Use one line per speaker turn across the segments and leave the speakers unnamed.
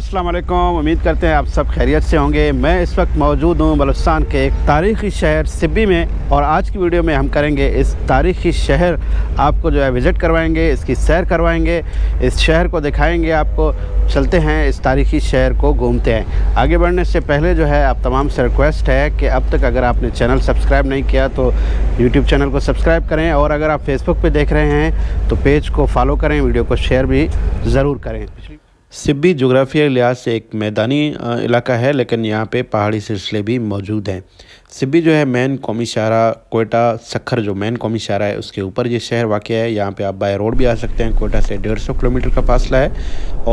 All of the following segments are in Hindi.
अस्सलाम वालेकुम उम्मीद करते हैं आप सब खैरियत से होंगे मैं इस वक्त मौजूद हूँ बलुस्तान के एक तारीख़ी शहर सिब्बी में और आज की वीडियो में हम करेंगे इस तारीख़ी शहर आपको जो है विज़िट करवाएंगे इसकी सैर करवाएंगे इस शहर को दिखाएंगे आपको चलते हैं इस तारीख़ी शहर को घूमते हैं आगे बढ़ने से पहले जो है आप तमाम से रिक्वेस्ट है कि अब तक अगर आपने चैनल सब्सक्राइब नहीं किया तो यूट्यूब चैनल को सब्सक्राइब करें और अगर आप फेसबुक पर देख रहे हैं तो पेज को फॉलो करें वीडियो को शेयर भी ज़रूर करें सिब्बी जोग्राफ़िया के लिहाज से एक मैदानी इलाका है लेकिन यहाँ पे पहाड़ी सिलसिले भी मौजूद हैं सिब्बी जो है मेन कौमी शाहरा कोयटा सखर जो मेन कौमी शाहरा है उसके ऊपर ये शहर वाक़ है यहाँ पे आप बाय रोड भी आ सकते हैं कोयटा से डेढ़ सौ किलोमीटर का फासला है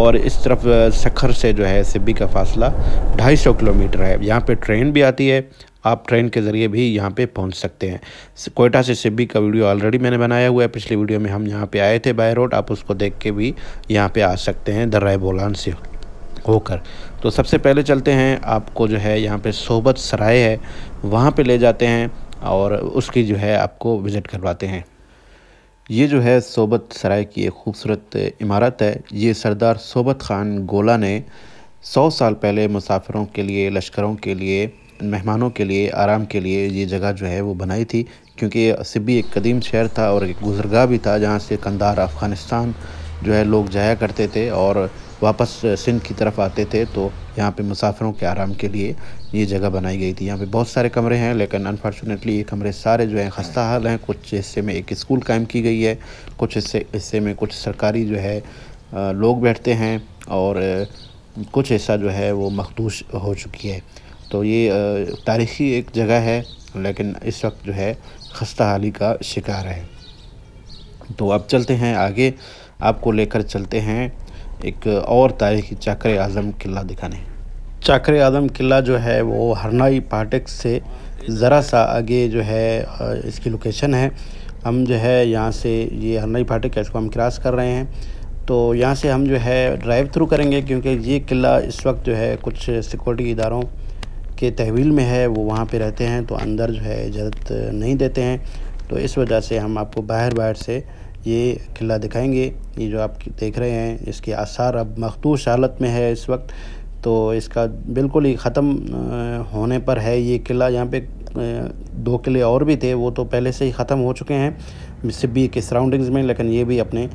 और इस तरफ सखर से जो है सिब्बी का फासला ढाई सौ किलोमीटर है यहाँ पर ट्रेन भी आती है आप ट्रेन के ज़रिए भी यहाँ पे पहुँच सकते हैं कोयटा से सिब्बी का वीडियो ऑलरेडी मैंने बनाया हुआ है पिछली वीडियो में हम यहाँ पे आए थे बाय रोड आप उसको देख के भी यहाँ पे आ सकते हैं दर्रा बोलान से होकर तो सबसे पहले चलते हैं आपको जो है यहाँ पे सोबत सराय है वहाँ पे ले जाते हैं और उसकी जो है आपको विज़िट करवाते हैं ये जो है सोबत सराय की एक खूबसूरत इमारत है ये सरदार सोबत खान गोला ने सौ साल पहले मुसाफिरों के लिए लश्करों के लिए मेहमानों के लिए आराम के लिए ये जगह जो है वो बनाई थी क्योंकि सिब्बी एक कदीम शहर था और एक गुजरगा भी था जहाँ से कंदार अफ़गानिस्तान जो है लोग जाया करते थे और वापस सिंध की तरफ आते थे तो यहाँ पे मुसाफिरों के आराम के लिए ये जगह बनाई गई थी यहाँ पे बहुत सारे कमरे हैं लेकिन अनफॉर्चुनेटली ये कमरे सारे जो हैं खस्ता हाल हैं कुछ हिस्से में एक स्कूल कायम की गई है कुछ हिस्से हिस्से में कुछ सरकारी जो है लोग बैठते हैं और कुछ हिस्सा जो है वो मखदूश हो चुकी है तो ये तारीख़ी एक जगह है लेकिन इस वक्त जो है खस्ता हाली का शिकार है तो अब चलते हैं आगे आपको लेकर चलते हैं एक और तारीख़ी चाकर आज़म किला दिखाने चाकर आज़म किला जो है वो हरनाई पाटक से ज़रा सा आगे जो है इसकी लोकेशन है हम जो है यहाँ से ये हरनाई फाटक है इसको हम क्रॉस कर रहे हैं तो यहाँ से हम जो है ड्राइव थ्रू करेंगे क्योंकि ये किला इस वक्त जो है कुछ सिक्योरिटी इदारों के तहवील में है वो वहाँ पे रहते हैं तो अंदर जो है इजाज़त नहीं देते हैं तो इस वजह से हम आपको बाहर बाहर से ये किला दिखाएंगे ये जो आप देख रहे हैं इसके आसार अब मखदूस हालत में है इस वक्त तो इसका बिल्कुल ही ख़त्म होने पर है ये किला यहाँ पे दो किले और भी थे वो तो पहले से ही ख़त्म हो चुके हैं सिब्बी के सराउंडिंग्स में लेकिन ये भी अपने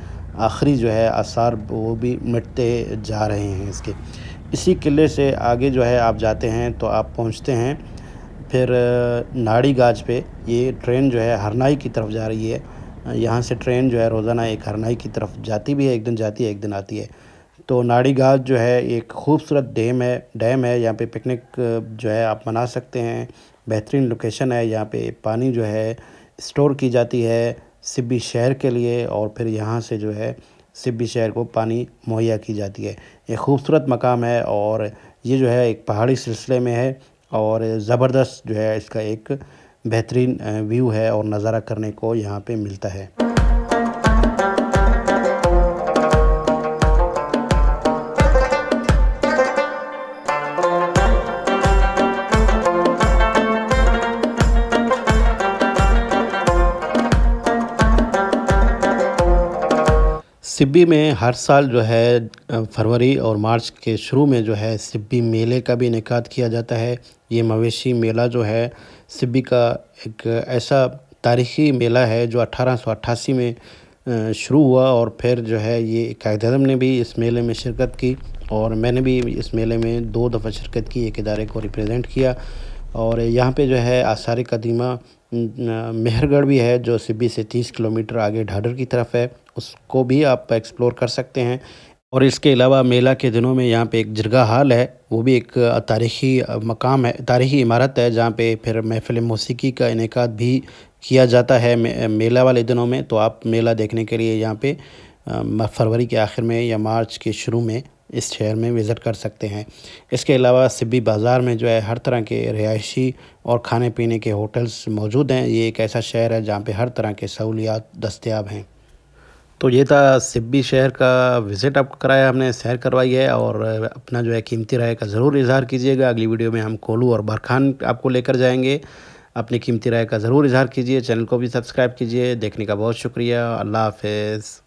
आखिरी जो है आसार वो भी मिटते जा रहे हैं इसके इसी किले से आगे जो है आप जाते हैं तो आप पहुंचते हैं फिर नाड़ी गाज पे ये ट्रेन जो है हरनाई की तरफ जा रही है यहाँ से ट्रेन जो है रोज़ाना एक हरनाई की तरफ जाती भी है एक दिन जाती है एक दिन आती है तो नाड़ी गाज जो है एक खूबसूरत डैम है डैम है यहाँ पे पिकनिक जो है आप मना सकते हैं बेहतरीन लोकेशन है यहाँ पे पानी जो है स्टोर की जाती है सिब्बी शहर के लिए और फिर यहाँ से जो है सिब्बी शहर को पानी मुहैया की जाती है ये खूबसूरत मकाम है और ये जो है एक पहाड़ी सिलसिले में है और ज़बरदस्त जो है इसका एक बेहतरीन व्यू है और नज़ारा करने को यहाँ पे मिलता है सिब्बी में हर साल जो है फरवरी और मार्च के शुरू में जो है सिब्बी मेले का भी इनका किया जाता है ये मवेशी मेला जो है सिब्बी का एक ऐसा तारीखी मेला है जो अठारह में शुरू हुआ और फिर जो है ये कायद अजम ने भी इस मेले में शिरकत की और मैंने भी इस मेले में दो दफ़ा शिरकत की एक इदारे को रिप्रेजेंट किया और यहाँ पे जो है आसार कदीमा मेहरगढ़ भी है जो सिब्बी से तीस किलोमीटर आगे ढाडर की तरफ है उसको भी आप एक्सप्लोर कर सकते हैं और इसके अलावा मेला के दिनों में यहाँ पे एक जरगा हाल है वो भी एक तारीखी मकाम है तारीखी इमारत है जहाँ पे फिर महफिल मौसीकी का इनका भी किया जाता है मेला वाले दिनों में तो आप मेला देखने के लिए यहाँ पे फरवरी के आखिर में या मार्च के शुरू में इस शहर में विज़िट कर सकते हैं इसके अलावा सिब्बी बाज़ार में जो है हर तरह के रिहायशी और खाने पीने के होटल्स मौजूद हैं ये एक ऐसा शहर है जहाँ पे हर तरह के सहूलियात दस्तियाब हैं तो ये था सिब्बी शहर का विज़िट आप कराया हमने सैर करवाई है और अपना जो है कीमती राय का ज़रूर इजहार कीजिएगा अगली वीडियो में हम कोलू और बरखान आपको लेकर जाएंगे अपनी कीमती राय का ज़रूर इजहार कीजिए चैनल को भी सब्सक्राइब कीजिए देखने का बहुत शुक्रिया अल्लाह हाफ